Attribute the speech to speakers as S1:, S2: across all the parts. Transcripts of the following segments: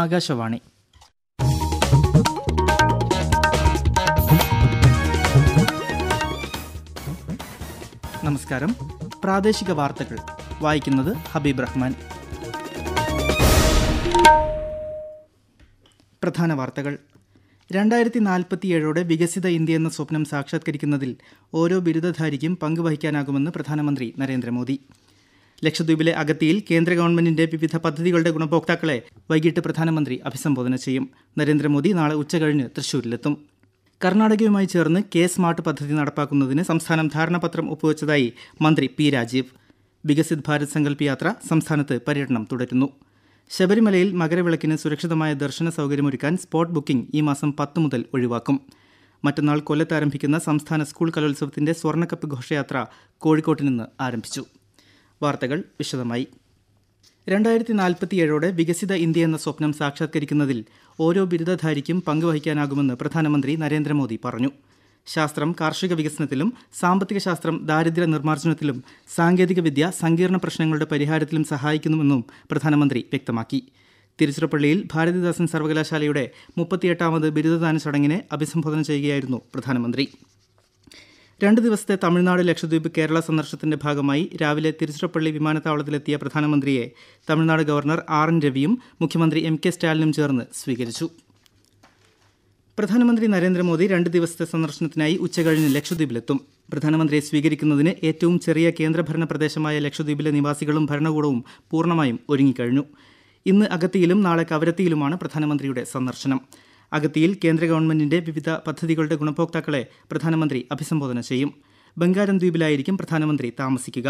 S1: ആകാശവാണി നമസ്കാരം പ്രാദേശിക വാർത്തകൾ വായിക്കുന്നത് ഹബീബ് റഹ്മാൻ പ്രധാന വാർത്തകൾ രണ്ടായിരത്തി ഏഴോടെ വികസിത ഇന്ത്യ എന്ന സ്വപ്നം സാക്ഷാത്കരിക്കുന്നതിൽ ഓരോ ബിരുദധാരിക്കും പങ്കുവഹിക്കാനാകുമെന്ന് പ്രധാനമന്ത്രി നരേന്ദ്രമോദി ലക്ഷദ്വീപിലെ അഗത്തിയിൽ കേന്ദ്ര ഗവൺമെന്റിന്റെ വിവിധ പദ്ധതികളുടെ ഗുണഭോക്താക്കളെ വൈകിട്ട് പ്രധാനമന്ത്രി അഭിസംബോധന ചെയ്യും നരേന്ദ്രമോദി നാളെ ഉച്ചകഴിഞ്ഞ് തൃശൂരിലെത്തും കർണാടകയുമായി ചേർന്ന് കെ സ്മാർട്ട് പദ്ധതി നടപ്പാക്കുന്നതിന് സംസ്ഥാനം ധാരണാപത്രം ഒപ്പുവെച്ചതായി മന്ത്രി പി രാജീവ് വികസിത് ഭാരത് സങ്കല്പ് യാത്ര സംസ്ഥാനത്ത് പര്യടനം തുടരുന്നു ശബരിമലയിൽ മകരവിളക്കിന് സുരക്ഷിതമായ ദർശന സൗകര്യമൊരുക്കാൻ സ്പോട്ട് ബുക്കിംഗ് ഈ മാസം പത്ത് മുതൽ ഒഴിവാക്കും മറ്റന്നാൾ കൊല്ലത്ത് ആരംഭിക്കുന്ന സംസ്ഥാന സ്കൂൾ കലോത്സവത്തിന്റെ സ്വർണ്ണക്കപ്പ് ഘോഷയാത്ര കോഴിക്കോട്ട് നിന്ന് ആരംഭിച്ചു വാർത്തകൾ വിശദമായി രണ്ടായിരത്തി നാൽപ്പത്തിയേഴോടെ വികസിത ഇന്ത്യ എന്ന സ്വപ്നം സാക്ഷാത്കരിക്കുന്നതിൽ ഓരോ ബിരുദധാരിക്കും പങ്കുവഹിക്കാനാകുമെന്ന് പ്രധാനമന്ത്രി നരേന്ദ്രമോദി പറഞ്ഞു ശാസ്ത്രം കാർഷിക വികസനത്തിലും സാമ്പത്തിക ശാസ്ത്രം ദാരിദ്ര്യ നിർമ്മാർജ്ജനത്തിലും സാങ്കേതികവിദ്യ സങ്കീർണ പ്രശ്നങ്ങളുടെ പരിഹാരത്തിലും സഹായിക്കുന്നുവെന്നും പ്രധാനമന്ത്രി വ്യക്തമാക്കി തിരുച്ചിറപ്പള്ളിയിൽ ഭാരതിദാസൻ സർവകലാശാലയുടെ മുപ്പത്തിയെട്ടാമത് ബിരുദദാന ചടങ്ങിനെ അഭിസംബോധന ചെയ്യുകയായിരുന്നു പ്രധാനമന്ത്രി രണ്ട് ദിവസത്തെ തമിഴ്നാട് ലക്ഷദ്വീപ് കേരള സന്ദർശനത്തിന്റെ ഭാഗമായി രാവിലെ തിരുച്ചിറപ്പള്ളി വിമാനത്താവളത്തിലെത്തിയ പ്രധാനമന്ത്രിയെ തമിഴ്നാട് ഗവർണർ ആർ എൻ രവിയും മുഖ്യമന്ത്രി എം കെ സ്റ്റാലിനും ചേർന്ന് സ്വീകരിച്ചു പ്രധാനമന്ത്രി നരേന്ദ്രമോദി രണ്ട് ദിവസത്തെ സന്ദർശനത്തിനായി ഉച്ചകഴിഞ്ഞ് ലക്ഷദ്വീപിലെത്തും പ്രധാനമന്ത്രിയെ സ്വീകരിക്കുന്നതിന് ഏറ്റവും ചെറിയ കേന്ദ്രഭരണ പ്രദേശമായ ലക്ഷദ്വീപിലെ നിവാസികളും ഭരണകൂടവും പൂർണ്ണമായും ഒരുങ്ങിക്കഴിഞ്ഞു ഇന്ന് അഗത്തിയിലും നാളെ കവരത്തിയിലുമാണ് പ്രധാനമന്ത്രിയുടെ സന്ദർശനം അഗത്തിയിൽ കേന്ദ്ര ഗവൺമെന്റിന്റെ വിവിധ പദ്ധതികളുടെ ഗുണഭോക്താക്കളെ പ്രധാനമന്ത്രി അഭിസംബോധന ചെയ്യും ബംഗാരം ദ്വീപിലായിരിക്കും പ്രധാനമന്ത്രി താമസിക്കുക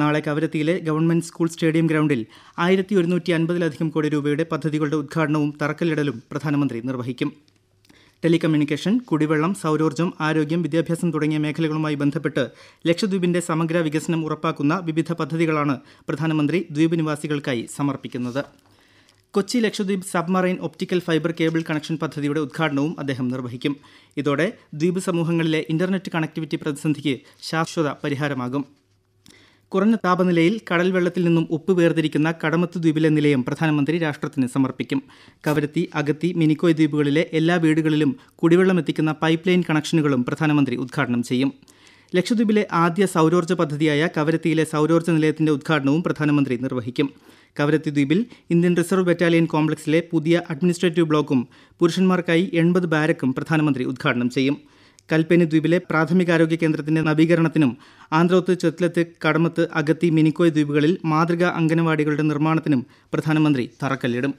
S1: നാളെ കവരത്തിയിലെ ഗവൺമെന്റ് സ്കൂൾ സ്റ്റേഡിയം ഗ്രൗണ്ടിൽ ആയിരത്തി ഒരുന്നൂറ്റി അൻപതിലധികം കോടി രൂപയുടെ പദ്ധതികളുടെ ഉദ്ഘാടനവും തറക്കല്ലിടലും പ്രധാനമന്ത്രി നിർവഹിക്കും ടെലികമ്മ്യൂണിക്കേഷൻ കുടിവെള്ളം സൗരോർജ്ജം ആരോഗ്യം വിദ്യാഭ്യാസം തുടങ്ങിയ മേഖലകളുമായി ബന്ധപ്പെട്ട് ലക്ഷദ്വീപിന്റെ സമഗ്ര വികസനം ഉറപ്പാക്കുന്ന വിവിധ പദ്ധതികളാണ് പ്രധാനമന്ത്രി ദ്വീപ് നിവാസികൾക്കായി സമർപ്പിക്കുന്നത് Kochi Lakshadweep submarine optical fibre cable connection പദ്ധതിയുടെ ഉദ്ഘാടനവും അദ്ദേഹം നിർവഹിക്കും ഇതോടെ ദ്വീപ് സമൂഹങ്ങളിലെ ഇന്റർനെറ്റ് കണക്ടിവിറ്റി പ്രതിസന്ധിക്ക് ശാശ്വത പരിഹാരമാകും കുറഞ്ഞ താപനിലയിൽ കടൽ വെള്ളത്തിൽ നിന്നും ഉപ്പ് വേർതിരിക്കുന്ന കടമത്ത് ദ്വീപിലെ നിലയം പ്രധാനമന്ത്രി രാഷ്ട്രത്തിന് സമർപ്പിക്കും കവരത്തി അഗത്തി മിനിക്കോയ് ദ്വീപുകളിലെ എല്ലാ വീടുകളിലും കുടിവെള്ളം എത്തിക്കുന്ന പൈപ്പ് ലൈൻ കണക്ഷനുകളും പ്രധാനമന്ത്രി ഉദ്ഘാടനം ചെയ്യും ലക്ഷദ്വീപിലെ ആദ്യ സൗരോർജ്ജ പദ്ധതിയായ കവരത്തിയിലെ സൗരോർജ്ജ നിലയത്തിന്റെ ഉദ്ഘാടനവും പ്രധാനമന്ത്രി നിർവഹിക്കും കവരത്തി ദ്വീപിൽ ഇന്ത്യൻ റിസർവ് ബറ്റാലിയൻ കോംപ്ലക്സിലെ പുതിയ അഡ്മിനിസ്ട്രേറ്റീവ് ബ്ലോക്കും പുരുഷന്മാർക്കായി എൺപത് ബാരക്കും പ്രധാനമന്ത്രി ഉദ്ഘാടനം ചെയ്യും കൽപ്പനി ദ്വീപിലെ പ്രാഥമികാരോഗ്യ കേന്ദ്രത്തിന്റെ നവീകരണത്തിനും ആന്ധ്രോത്ത് ചെത്ലത്ത് കടമത്ത് അഗത്തി മിനിക്കോയ് ദ്വീപുകളിൽ മാതൃകാ അംഗനവാടികളുടെ നിർമ്മാണത്തിനും പ്രധാനമന്ത്രി തറക്കല്ലിടും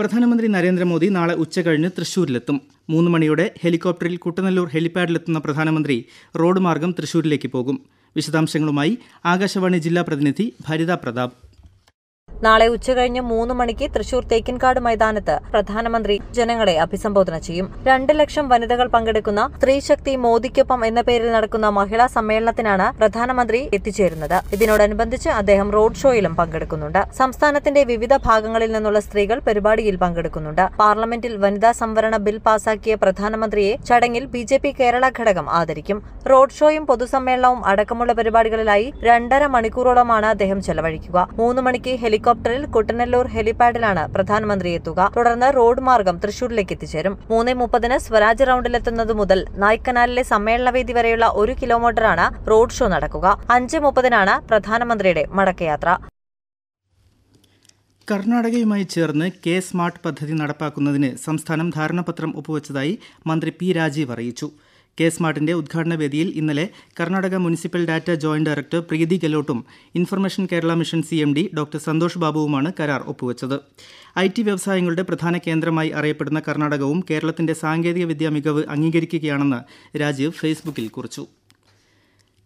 S1: പ്രധാനമന്ത്രി നരേന്ദ്രമോദി നാളെ ഉച്ചകഴിഞ്ഞ് തൃശൂരിലെത്തും മൂന്ന് മണിയോടെ ഹെലികോപ്റ്ററിൽ കുട്ടനല്ലൂർ ഹെലിപ്പാഡിലെത്തുന്ന പ്രധാനമന്ത്രി റോഡ് മാർഗം തൃശൂരിലേക്ക് പോകും വിശദാംശങ്ങളുമായി ആകാശവാണി ജില്ലാ പ്രതിനിധി ഭരിത പ്രതാപ് നാളെ ഉച്ചകഴിഞ്ഞ് മൂന്ന് മണിക്ക് തൃശൂർ തേക്കിൻകാട് മൈതാനത്ത് പ്രധാനമന്ത്രി ജനങ്ങളെ അഭിസംബോധന ചെയ്യും രണ്ട് ലക്ഷം വനിതകൾ പങ്കെടുക്കുന്ന സ്ത്രീശക്തി മോദിക്കൊപ്പം എന്ന പേരിൽ നടക്കുന്ന മഹിളാ സമ്മേളനത്തിനാണ് പ്രധാനമന്ത്രി എത്തിച്ചേരുന്നത് ഇതിനോടനുബന്ധിച്ച് അദ്ദേഹം റോഡ് ഷോയിലും പങ്കെടുക്കുന്നുണ്ട് സംസ്ഥാനത്തിന്റെ വിവിധ ഭാഗങ്ങളിൽ നിന്നുള്ള സ്ത്രീകൾ പരിപാടിയിൽ പങ്കെടുക്കുന്നുണ്ട് പാർലമെന്റിൽ വനിതാ സംവരണ ബിൽ പാസാക്കിയ പ്രധാനമന്ത്രിയെ ചടങ്ങിൽ ബി ജെ പി കേരള ഘടകം ആദരിക്കും റോഡ് ഷോയും പൊതുസമ്മേളനവും അടക്കമുള്ള പരിപാടികളിലായി രണ്ടര മണിക്കൂറോളമാണ് അദ്ദേഹം ചെലവഴിക്കുക മൂന്ന് മണിക്ക് ഹെലികോപ്റ്റർ ഹെലികോപ്റ്ററിൽ കുട്ടനല്ലൂർ ഹെലിപാഡിലാണ് പ്രധാനമന്ത്രി എത്തുക തുടർന്ന് റോഡ് മാർഗം തൃശൂരിലേക്ക് എത്തിച്ചേരും മൂന്ന് മുപ്പതിന് സ്വരാജ് റൌണ്ടിലെത്തുന്നത് മുതൽ നായ്ക്കനാലിലെ സമ്മേളനവേദി വരെയുള്ള ഒരു കിലോമീറ്ററാണ് റോഡ് ഷോ നടക്കുക അഞ്ച് മുപ്പതിനാണ് പ്രധാനമന്ത്രിയുടെ മടക്കയാത്ര കർണാടകയുമായി ചേർന്ന് കെ സ്മാർട്ട് പദ്ധതി നടപ്പാക്കുന്നതിന് സംസ്ഥാനം ധാരണാപത്രം ഒപ്പുവച്ചതായി മന്ത്രി പി രാജീവ് അറിയിച്ചു കെ സ്മാർട്ടിന്റെ ഉദ്ഘാടന വേദിയിൽ ഇന്നലെ Karnataka municipal data joint director Preethi ഗെലോട്ടും information Kerala mission C M D doctor Santhosh ബാബുവുമാണ് കരാർ ഒപ്പുവച്ചത് ഐ ടി വ്യവസായങ്ങളുടെ പ്രധാന കേന്ദ്രമായി അറിയപ്പെടുന്ന കർണാടകവും കേരളത്തിന്റെ സാങ്കേതിക സാങ്കേതികവിദ്യാ മികവ് അംഗീകരിക്കുകയാണെന്ന് രാജീവ് ഫേസ്ബുക്കിൽ കുറിച്ചു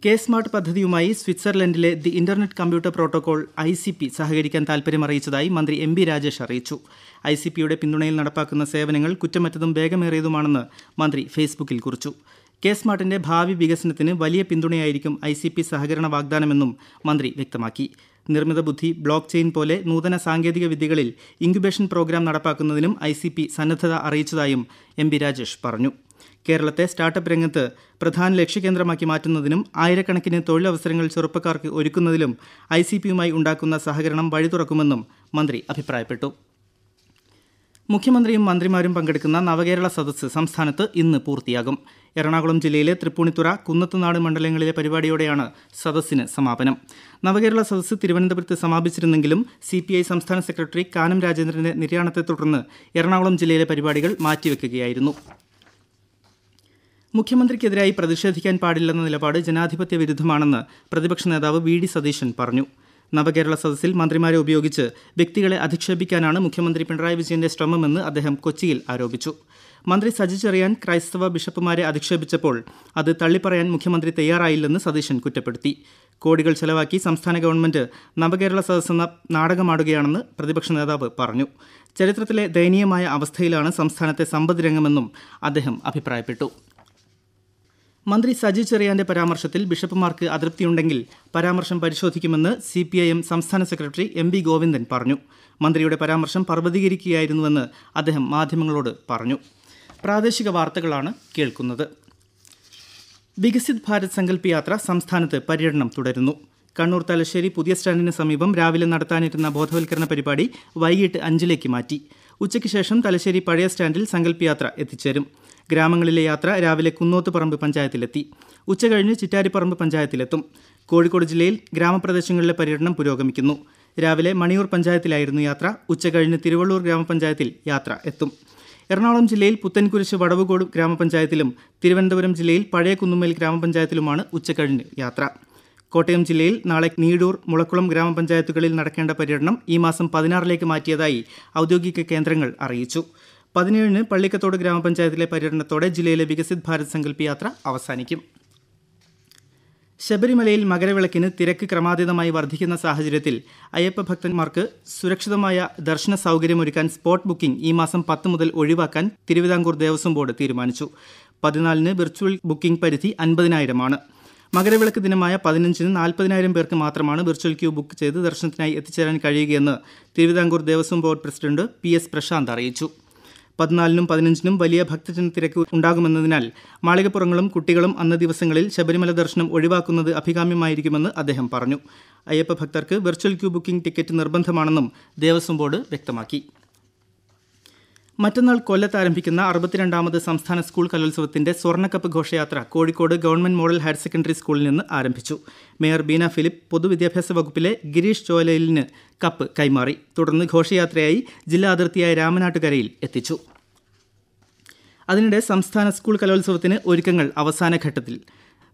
S1: കെ സ്മാർട്ട് പദ്ധതിയുമായി സ്വിറ്റ്സർലൻഡിലെ the internet computer protocol I C P സഹകരിക്കാൻ താൽപ്പര്യമറിയിച്ചതായി മന്ത്രി എം ബി രാജേഷ് അറിയിച്ചു ഐ സി പിയുടെ പിന്തുണയിൽ നടപ്പാക്കുന്ന സേവനങ്ങൾ കുറ്റമറ്റതും വേഗമേറിയതുമാണെന്ന് മന്ത്രി ഫേസ്ബുക്കിൽ കുറിച്ചു കെ സ്മാർട്ടിന്റെ ഭാവി വികസനത്തിന് വലിയ പിന്തുണയായിരിക്കും ഐ സി പി സഹകരണ വാഗ്ദാനമെന്നും മന്ത്രി വ്യക്തമാക്കി നിർമ്മിത ബുദ്ധി ബ്ലോക്ക് ചെയിൻ പോലെ നൂതന സാങ്കേതിക വിദ്യകളിൽ ഇൻക്യുബേഷൻ പ്രോഗ്രാം നടപ്പാക്കുന്നതിനും ഐ സി പി സന്നദ്ധത അറിയിച്ചതായും എം ബി രാജേഷ് പറഞ്ഞു കേരളത്തെ സ്റ്റാർട്ടപ്പ് രംഗത്ത് പ്രധാന ലക്ഷ്യകേന്ദ്രമാക്കി മാറ്റുന്നതിനും ആയിരക്കണക്കിന് തൊഴിലവസരങ്ങൾ ചെറുപ്പക്കാർക്ക് ഒരുക്കുന്നതിലും ഐ സി പിയുമായി ഉണ്ടാക്കുന്ന സഹകരണം വഴി തുറക്കുമെന്നും മന്ത്രി അഭിപ്രായപ്പെട്ടു മുഖ്യമന്ത്രിയും മന്ത്രിമാരും പങ്കെടുക്കുന്ന നവകേരള സദസ്സ് സംസ്ഥാനത്ത് ഇന്ന് പൂർത്തിയാകും എറണാകുളം ജില്ലയിലെ തൃപ്പൂണിത്തുറ കുന്നത്തുനാട് മണ്ഡലങ്ങളിലെ പരിപാടിയോടെയാണ് സദസ്സിന് സമാപനം നവകേരള സദസ്സ് തിരുവനന്തപുരത്ത് സമാപിച്ചിരുന്നെങ്കിലും സി സംസ്ഥാന സെക്രട്ടറി കാനം രാജേന്ദ്രന്റെ നിര്യാണത്തെ തുടർന്ന് എറണാകുളം ജില്ലയിലെ പരിപാടികൾ മാറ്റിവെക്കുകയായിരുന്നു മുഖ്യമന്ത്രിക്കെതിരായി പ്രതിഷേധിക്കാൻ പാടില്ലെന്ന നിലപാട് ജനാധിപത്യ വിരുദ്ധമാണെന്ന് പ്രതിപക്ഷ നേതാവ് വി ഡി സതീശൻ പറഞ്ഞു നവകേരള സദസ്സിൽ മന്ത്രിമാരെ ഉപയോഗിച്ച് വ്യക്തികളെ അധിക്ഷേപിക്കാനാണ് മുഖ്യമന്ത്രി പിണറായി വിജയന്റെ ശ്രമമെന്ന് അദ്ദേഹം കൊച്ചിയിൽ ആരോപിച്ചു മന്ത്രി സജി ചെറിയാൻ ക്രൈസ്തവ ബിഷപ്പുമാരെ അധിക്ഷേപിച്ചപ്പോൾ അത് തള്ളിപ്പറയാൻ മുഖ്യമന്ത്രി തയ്യാറായില്ലെന്ന് സതീശൻ കുറ്റപ്പെടുത്തി കോടികൾ ചെലവാക്കി സംസ്ഥാന ഗവൺമെന്റ് നവകേരള സദസ്സെന്ന നാടകമാടുകയാണെന്ന് പ്രതിപക്ഷ നേതാവ് പറഞ്ഞു ചരിത്രത്തിലെ ദയനീയമായ അവസ്ഥയിലാണ് സംസ്ഥാനത്തെ സമ്പദ്രംഗമെന്നും അദ്ദേഹം അഭിപ്രായപ്പെട്ടു മന്ത്രി സജി ചെറിയാന്റെ പരാമർശത്തിൽ ബിഷപ്പുമാർക്ക് അതൃപ്തിയുണ്ടെങ്കിൽ പരാമർശം പരിശോധിക്കുമെന്ന് സി പി ഐ എം സംസ്ഥാന സെക്രട്ടറി എം ബി ഗോവിന്ദൻ പറഞ്ഞു മന്ത്രിയുടെ പരാമർശം പർവ്വതീകരിക്കുകയായിരുന്നുവെന്ന് അദ്ദേഹം മാധ്യമങ്ങളോട് പറഞ്ഞു പ്രാദേശിക വാർത്തകളാണ് കേൾക്കുന്നത് വികസിത് ഭാരത് സങ്കല്പ് യാത്ര സംസ്ഥാനത്ത് പര്യടനം തുടരുന്നു കണ്ണൂർ തലശ്ശേരി പുതിയ സ്റ്റാൻഡിന് സമീപം രാവിലെ നടത്താനിരുന്ന ബോധവൽക്കരണ പരിപാടി വൈകിട്ട് അഞ്ചിലേക്ക് മാറ്റി ഉച്ചയ്ക്ക് ശേഷം തലശ്ശേരി പഴയ സ്റ്റാൻഡിൽ സങ്കല്പ് യാത്ര എത്തിച്ചേരും ഗ്രാമങ്ങളിലെ യാത്ര രാവിലെ കുന്നോത്തുപറമ്പ് പഞ്ചായത്തിലെത്തി ഉച്ചകഴിഞ്ഞ് ചിറ്റാരിപ്പറമ്പ് പഞ്ചായത്തിലെത്തും കോഴിക്കോട് ജില്ലയിൽ ഗ്രാമപ്രദേശങ്ങളിലെ പര്യടനം പുരോഗമിക്കുന്നു രാവിലെ മണിയൂർ പഞ്ചായത്തിലായിരുന്നു യാത്ര ഉച്ചകഴിഞ്ഞ് തിരുവള്ളൂർ ഗ്രാമപഞ്ചായത്തിൽ യാത്ര എത്തും എറണാകുളം ജില്ലയിൽ പുത്തൻകുരിശ് വടവുകോട് ഗ്രാമപഞ്ചായത്തിലും തിരുവനന്തപുരം ജില്ലയിൽ പഴയ കുന്നുമ്മൽ ഗ്രാമപഞ്ചായത്തിലുമാണ് ഉച്ചകഴിഞ്ഞ് യാത്ര കോട്ടയം ജില്ലയിൽ നാളെ നീടൂർ മുളക്കുളം ഗ്രാമപഞ്ചായത്തുകളിൽ നടക്കേണ്ട പര്യടനം ഈ മാസം പതിനാറിലേക്ക് മാറ്റിയതായി ഔദ്യോഗിക കേന്ദ്രങ്ങൾ അറിയിച്ചു പതിനേഴിന് പള്ളിക്കത്തോട് ഗ്രാമപഞ്ചായത്തിലെ പര്യടനത്തോടെ ജില്ലയിലെ വികസിത് ഭാരത് സങ്കല്പ് യാത്ര അവസാനിക്കും ശബരിമലയിൽ മകരവിളക്കിന് തിരക്ക് ക്രമാതീതമായി വർദ്ധിക്കുന്ന സാഹചര്യത്തിൽ അയ്യപ്പ ഭക്തന്മാർക്ക് സുരക്ഷിതമായ ദർശന സൗകര്യമൊരുക്കാൻ സ്പോട്ട് ബുക്കിംഗ് ഈ മാസം പത്ത് മുതൽ ഒഴിവാക്കാൻ തിരുവിതാംകൂർ ദേവസ്വം ബോർഡ് തീരുമാനിച്ചു പതിനാലിന് വെർച്വൽ ബുക്കിംഗ് പരിധി അൻപതിനായിരമാണ് മകരവിളക്ക് ദിനമായ പതിനഞ്ചിന് നാൽപ്പതിനായിരം പേർക്ക് മാത്രമാണ് വെർച്വൽ ക്യൂ ബുക്ക് ചെയ്ത് ദർശനത്തിനായി എത്തിച്ചേരാൻ കഴിയുകയെന്ന് Thiruvithamkoor Devaswom board president P S Prasanth അറിയിച്ചു പതിനാലിനും പതിനഞ്ചിനും വലിയ ഭക്തജന തിരക്ക് ഉണ്ടാകുമെന്നതിനാൽ മാളികപ്പുറങ്ങളും കുട്ടികളും അന്ന ദിവസങ്ങളിൽ ശബരിമല ദർശനം ഒഴിവാക്കുന്നത് അഭികാമ്യമായിരിക്കുമെന്ന് അദ്ദേഹം പറഞ്ഞു അയ്യപ്പ ഭക്തർക്ക് വെർച്വൽ ക്യൂ ബുക്കിംഗ് ടിക്കറ്റ് നിർബന്ധമാണെന്നും ദേവസ്വം ബോർഡ് വ്യക്തമാക്കി മറ്റന്നാൾ കൊല്ലത്ത് ആരംഭിക്കുന്ന അറുപത്തിരണ്ടാമത് സംസ്ഥാന സ്കൂൾ കലോത്സവത്തിന്റെ സ്വർണ്ണക്കപ്പ് ഘോഷയാത്ര Kozhikode government model higher secondary സ്കൂളിൽ നിന്ന് ആരംഭിച്ചു മേയർ ബീന ഫിലിപ്പ് പൊതുവിദ്യാഭ്യാസ വകുപ്പിലെ ഗിരീഷ് ചോലയിലിന് കപ്പ് കൈമാറി തുടർന്ന് ഘോഷയാത്രയായി ജില്ലാ അതിർത്തിയായ രാമനാട്ടുകരയിൽ എത്തിച്ചു അതിനിടെ സംസ്ഥാന സ്കൂൾ കലോത്സവത്തിന് ഒരുക്കങ്ങൾ അവസാന ഘട്ടത്തിൽ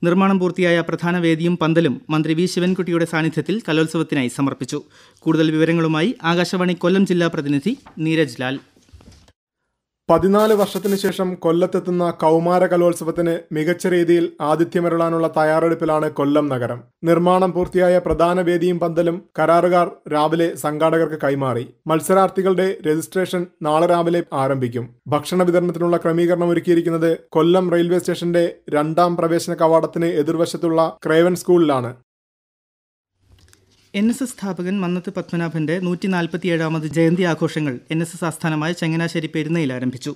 S1: നിർമ്മാണം പൂർത്തിയായ പ്രധാന വേദിയും പന്തലും മന്ത്രി വി ശിവൻകുട്ടിയുടെ സാന്നിധ്യത്തിൽ കലോത്സവത്തിനായി സമർപ്പിച്ചു കൂടുതൽ വിവരങ്ങളുമായി ആകാശവാണി കൊല്ലം ജില്ലാ പ്രതിനിധി നീരജ് ലാൽ പതിനാല് വർഷത്തിന് ശേഷം കൊല്ലത്തെത്തുന്ന കൗമാര കലോത്സവത്തിന് മികച്ച രീതിയിൽ ആതിഥ്യമരുളാനുള്ള തയ്യാറെടുപ്പിലാണ് കൊല്ലം നഗരം നിർമ്മാണം പൂർത്തിയായ പ്രധാന വേദിയും പന്തലും കരാറുകാർ രാവിലെ സംഘാടകർക്ക് കൈമാറി മത്സരാർത്ഥികളുടെ രജിസ്ട്രേഷൻ നാളെ രാവിലെ ആരംഭിക്കും ഭക്ഷണ വിതരണത്തിനുള്ള ക്രമീകരണം ഒരുക്കിയിരിക്കുന്നത് കൊല്ലം റെയിൽവേ സ്റ്റേഷന്റെ രണ്ടാം പ്രവേശന കവാടത്തിന് എതിർവശത്തുള്ള ക്രേവൻ സ്കൂളിലാണ് എൻ എസ് എസ് സ്ഥാപകൻ മന്നത്ത് പത്മനാഭന്റെ നൂറ്റി നാൽപ്പത്തിയേഴാമത് ജയന്തി ആഘോഷങ്ങൾ എൻ എസ് എസ് ആസ്ഥാനമായ ചങ്ങനാശ്ശേരി പെരുന്നയിൽ ആരംഭിച്ചു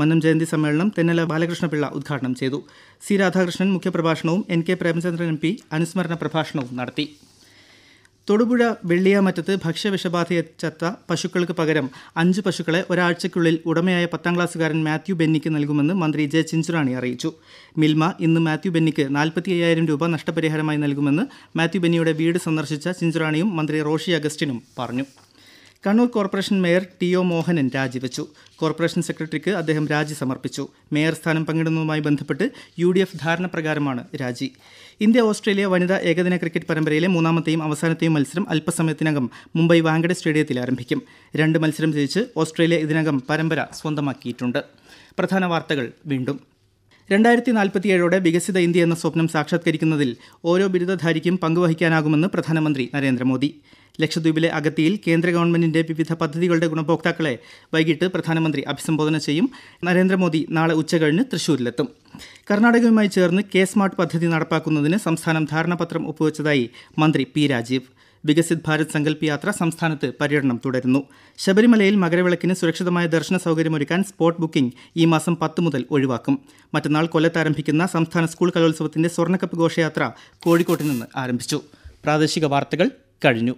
S1: മന്നം ജയന്തി സമ്മേളനം തെന്നല ബാലകൃഷ്ണപിള്ള ഉദ്ഘാടനം ചെയ്തു സി രാധാകൃഷ്ണൻ മുഖ്യപ്രഭാഷണവും N K Premachandran M P അനുസ്മരണ പ്രഭാഷണവും നടത്തി തൊടുപുഴ വെള്ളിയാമറ്റത്ത് ഭക്ഷ്യവിഷബാധയേറ്റ പശുക്കൾക്ക് പകരം അഞ്ച് പശുക്കളെ ഒരാഴ്ചയ്ക്കുള്ളിൽ ഉടമയായ പത്താം ക്ലാസ്സുകാരൻ മാത്യു ബെന്നിക്ക് നൽകുമെന്ന് മന്ത്രി ജെ ചിഞ്ചുറാണി അറിയിച്ചു മിൽമ ഇന്ന് മാത്യു ബെന്നിക്ക് നാൽപ്പത്തി അയ്യായിരം രൂപ നഷ്ടപരിഹാരമായി നൽകുമെന്ന് മാത്യു ബെന്നിയുടെ വീട് സന്ദർശിച്ച ചിഞ്ചുറാണിയും മന്ത്രി റോഷി അഗസ്റ്റിനും പറഞ്ഞു Kannur corporation mayor T O Mohanan രാജിവെച്ചു കോർപ്പറേഷൻ സെക്രട്ടറിക്ക് അദ്ദേഹം രാജി സമർപ്പിച്ചു മേയർ സ്ഥാനം പങ്കിടുന്നതുമായി ബന്ധപ്പെട്ട് യു ഡി എഫ് ധാരണ പ്രകാരമാണ് രാജി ഇന്ത്യ ഓസ്ട്രേലിയ വനിതാ ഏകദിന ക്രിക്കറ്റ് പരമ്പരയിലെ മൂന്നാമത്തെയും അവസാനത്തെയും മത്സരം അല്പസമയത്തിനകം മുംബൈ വാങ്കഡെ സ്റ്റേഡിയത്തിൽ ആരംഭിക്കും രണ്ട് മത്സരം ജയിച്ച് ഓസ്ട്രേലിയ ഇതിനകം പരമ്പര സ്വന്തമാക്കിയിട്ടുണ്ട് പ്രധാന വാർത്തകൾ വീണ്ടും രണ്ടായിരത്തി നാൽപ്പത്തിയേഴോടെ വികസിത ഇന്ത്യ എന്ന സ്വപ്നം സാക്ഷാത്കരിക്കുന്നതിൽ ഓരോ ബിരുദധാരിക്കും പങ്കുവഹിക്കാനാകുമെന്ന് പ്രധാനമന്ത്രി നരേന്ദ്രമോദി ലക്ഷദ്വീപിലെ അഗത്തിയിൽ കേന്ദ്ര ഗവൺമെന്റിന്റെ വിവിധ പദ്ധതികളുടെ ഗുണഭോക്താക്കളെ വൈകിട്ട് പ്രധാനമന്ത്രി അഭിസംബോധന ചെയ്യും നരേന്ദ്രമോദി നാളെ ഉച്ചകഴിഞ്ഞ് തൃശൂരിലെത്തും കർണാടകയുമായി ചേർന്ന് കെ സ്മാർട്ട് പദ്ധതി നടപ്പാക്കുന്നതിന് സംസ്ഥാനം ധാരണാപത്രം ഒപ്പുവെച്ചതായി മന്ത്രി പി രാജീവ് വികസിത് ഭാരത് സങ്കല്പ് യാത്ര സംസ്ഥാനത്ത് പര്യടനം തുടരുന്നു ശബരിമലയിൽ മകരവിളക്കിന് സുരക്ഷിതമായ ദർശന സൗകര്യമൊരുക്കാൻ സ്പോട്ട് ബുക്കിംഗ് ഈ മാസം പത്ത് മുതൽ ഒഴിവാക്കും മറ്റന്നാൾ കൊല്ലത്ത് ആരംഭിക്കുന്ന സംസ്ഥാന സ്കൂൾ കലോത്സവത്തിന്റെ സ്വർണ്ണക്കപ്പ് ഘോഷയാത്ര കോഴിക്കോട്ടിൽ നിന്ന് ആരംഭിച്ചു പ്രാദേശിക വാർത്തകൾ കഴിഞ്ഞു